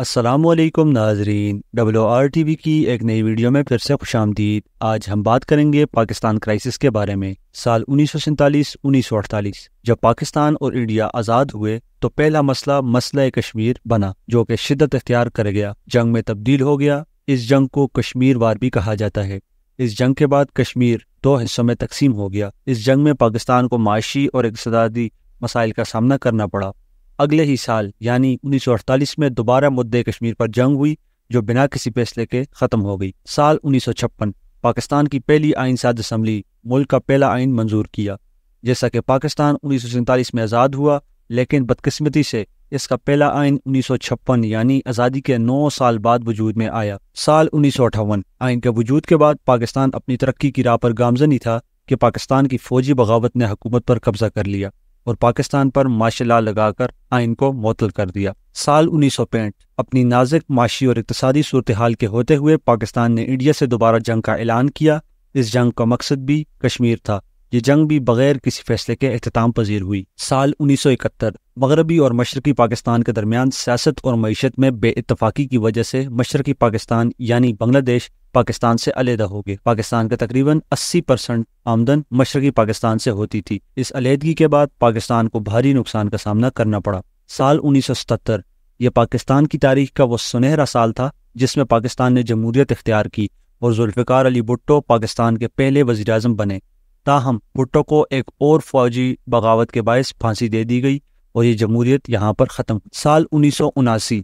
असलम नाजरीन W R T V की एक नई वीडियो में फिर से खुश आमदीद आज हम बात करेंगे पाकिस्तान क्राइसिस के बारे में साल उन्नीस सौ सैंतालीस उन्नीस सौ अड़तालीस जब पाकिस्तान और इंडिया आज़ाद हुए तो पहला मसला मसला कश्मीर बना जो कि शिदत अख्तियार कर गया जंग में तब्दील हो गया इस जंग को कश्मीर वार भी कहा जाता है इस जंग के बाद कश्मीर दो हिस्सों में तकसीम हो गया इस जंग में पाकिस्तान को माशी और इकतदादी मसाइल का सामना करना पड़ा अगले ही साल यानी 1948 में दोबारा मुद्दे कश्मीर पर जंग हुई जो बिना किसी फैसले के ख़त्म हो गई साल उन्नीस पाकिस्तान की पहली आइन साज असम्बली मुल्क का पहला आइन मंजूर किया जैसा कि पाकिस्तान उन्नीस में आज़ाद हुआ लेकिन बदकस्मती से इसका पहला आइन उन्नीस यानी आज़ादी के नौ साल बाद वजूद में आया साल उन्नीस आइन के वजूद के बाद पाकिस्तान अपनी तरक्की की राह पर गामजन ही था कि पाकिस्तान की फौजी बगावत ने हुकूमत पर कब्जा कर लिया और पाकिस्तान पर माशाला लगाकर आइन को मुतल कर दिया साल उन्नीस सौ पैंठ अपनी नाजुक माशी और इकतसादी सूरत हाल के होते हुए पाकिस्तान ने इंडिया से दोबारा जंग का ऐलान किया इस जंग का मकसद भी कश्मीर था ये जंग भी बगैर किसी फैसले के अख्ताम पजीर हुई साल उन्नीस सौ इकहत्तर मगरबी और मशरकी पाकिस्तान के दरमियान सियासत और मीशत में बेतफाक़ी की वजह से मशरकी पाकिस्तान यानी बांग्लादेश पाकिस्तान से अलहदा हो गए पाकिस्तान का तकरीबन 80 परसेंट आमदन मशरकी पाकिस्तान से होती थी इस अलहदगी के बाद पाकिस्तान को भारी नुकसान का सामना करना पड़ा साल उन्नीस सौ सतहत्तर यह पाकिस्तान की तारीख का वह सुनहरा साल था जिसमें पाकिस्तान ने जमहूरियत इख्तियार की और जुल्फ़िकार अली भुट्टो पाकिस्तान के पहले वजी बने ताहम भुट्टो को एक और फौजी बगावत के बायस फांसी दे दी गई और ये जमहूरियत यहाँ पर ख़त्म साल उन्नीस सौ उनासी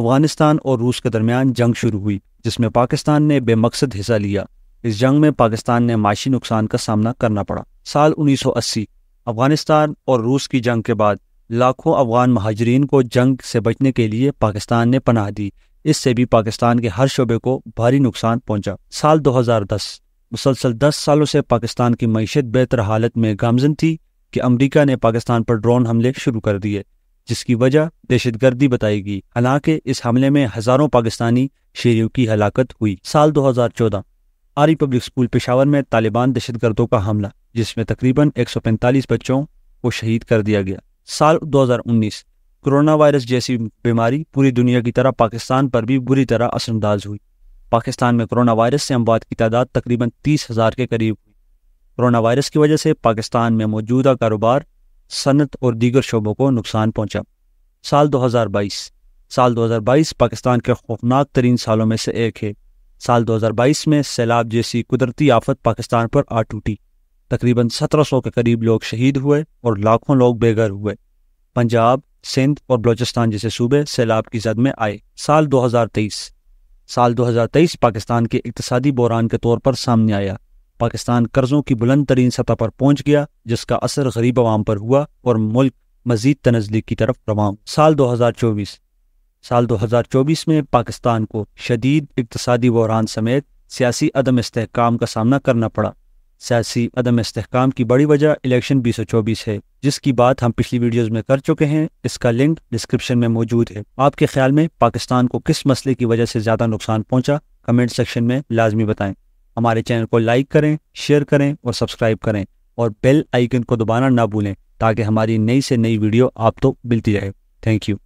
अफगानिस्तान और रूस के दरमियान जंग शुरू हुई जिसमें पाकिस्तान ने बेमकसद हिस्सा लिया इस जंग में पाकिस्तान ने माशी नुकसान का सामना करना पड़ा साल उन्नीस सौ अस्सी अफगानिस्तान और रूस की जंग के बाद लाखों अफगान महाजरीन को जंग से बचने के लिए पाकिस्तान ने पनाह दी इससे भी पाकिस्तान के हर शोबे को भारी नुकसान पहुंचा साल दो हजार दस मुसलसल दस सालों से पाकिस्तान की मीशत बेहतर हालत में गामजन थी कि अमरीका ने पाकिस्तान पर ड्रोन हमले शुरू कर दिए जिसकी वजह दहशत गर्दी बताई गई हालांकि इस हमले में हज़ारों पाकिस्तानी शहरियों की हलाकत हुई साल 2014 आरी पब्लिक स्कूल पेशावर में तालिबान दहशत गर्दों का हमला जिसमें तकरीबन 145 बच्चों को शहीद कर दिया गया साल 2019 कोरोना वायरस जैसी बीमारी पूरी दुनिया की तरह पाकिस्तान पर भी बुरी तरह असरअंदाज हुई पाकिस्तान में कोरोना वायरस से अमवात की तादाद तकरीबन तीस हज़ार के करीब हुई कोरोना वायरस की वजह से पाकिस्तान में मौजूदा कारोबार सनत और दीगर शोबों को नुकसान पहुँचा साल 2022 साल 2022 पाकिस्तान के खौफनाक तरीन सालों में से एक है साल 2022 में सैलाब जैसी कुदरती आफत पाकिस्तान पर आ टूटी तकरीबन 1700 के करीब लोग शहीद हुए और लाखों लोग बेघर हुए पंजाब सिंध और बलोचिस्तान जैसे सूबे सैलाब की जद में आए साल तेईस साल 2023 पाकिस्तान के इकतसादी बहरान के तौर पर सामने आया पाकिस्तान कर्जों की बुलंद तरीन सतह पर पहुंच गया जिसका असर गरीब आवाम पर हुआ और मुल्क मजीद तनजली की तरफ रवाम साल 2024 साल 2024 में पाकिस्तान को शदीद इकतसादी बहरान समेत सियासी अदम इसकाम का सामना करना पड़ा सियासी अदम इसकाम की बड़ी वजह इलेक्शन बीस सौ चौबीस है जिसकी बात हम पिछली वीडियोस में कर चुके हैं इसका लिंक डिस्क्रिप्शन में मौजूद है आपके ख्याल में पाकिस्तान को किस मसले की वजह से ज़्यादा नुकसान पहुंचा कमेंट सेक्शन में लाजमी बताएं हमारे चैनल को लाइक करें शेयर करें और सब्सक्राइब करें और बेल आइकन को दबाना ना भूलें ताकि हमारी नई से नई वीडियो आप तो मिलती रहे थैंक यू